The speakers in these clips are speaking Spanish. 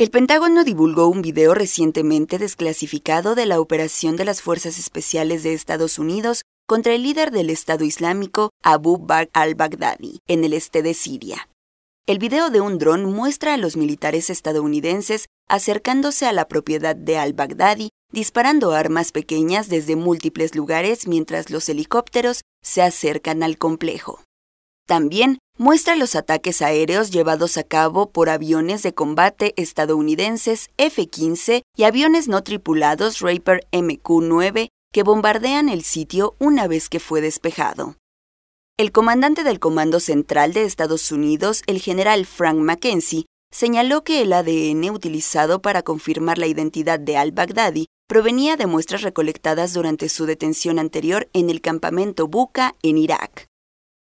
El Pentágono divulgó un video recientemente desclasificado de la operación de las Fuerzas Especiales de Estados Unidos contra el líder del Estado Islámico, Abu Bakr al-Baghdadi, en el este de Siria. El video de un dron muestra a los militares estadounidenses acercándose a la propiedad de al-Baghdadi, disparando armas pequeñas desde múltiples lugares mientras los helicópteros se acercan al complejo. También muestra los ataques aéreos llevados a cabo por aviones de combate estadounidenses F-15 y aviones no tripulados Raper MQ-9 que bombardean el sitio una vez que fue despejado. El comandante del Comando Central de Estados Unidos, el general Frank McKenzie, señaló que el ADN utilizado para confirmar la identidad de al-Baghdadi provenía de muestras recolectadas durante su detención anterior en el campamento Buka en Irak.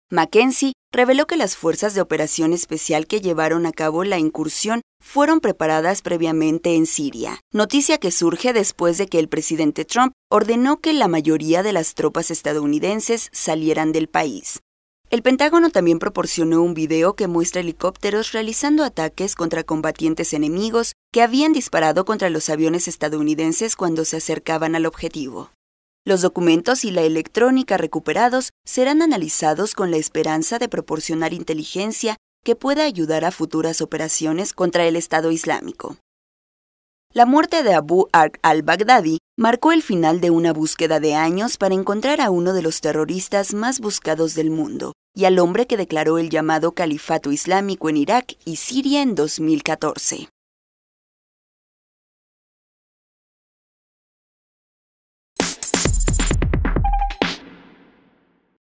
Mackenzie reveló que las fuerzas de operación especial que llevaron a cabo la incursión fueron preparadas previamente en Siria, noticia que surge después de que el presidente Trump ordenó que la mayoría de las tropas estadounidenses salieran del país. El Pentágono también proporcionó un video que muestra helicópteros realizando ataques contra combatientes enemigos que habían disparado contra los aviones estadounidenses cuando se acercaban al objetivo. Los documentos y la electrónica recuperados serán analizados con la esperanza de proporcionar inteligencia que pueda ayudar a futuras operaciones contra el Estado Islámico. La muerte de Abu Arq al-Baghdadi marcó el final de una búsqueda de años para encontrar a uno de los terroristas más buscados del mundo y al hombre que declaró el llamado Califato Islámico en Irak y Siria en 2014.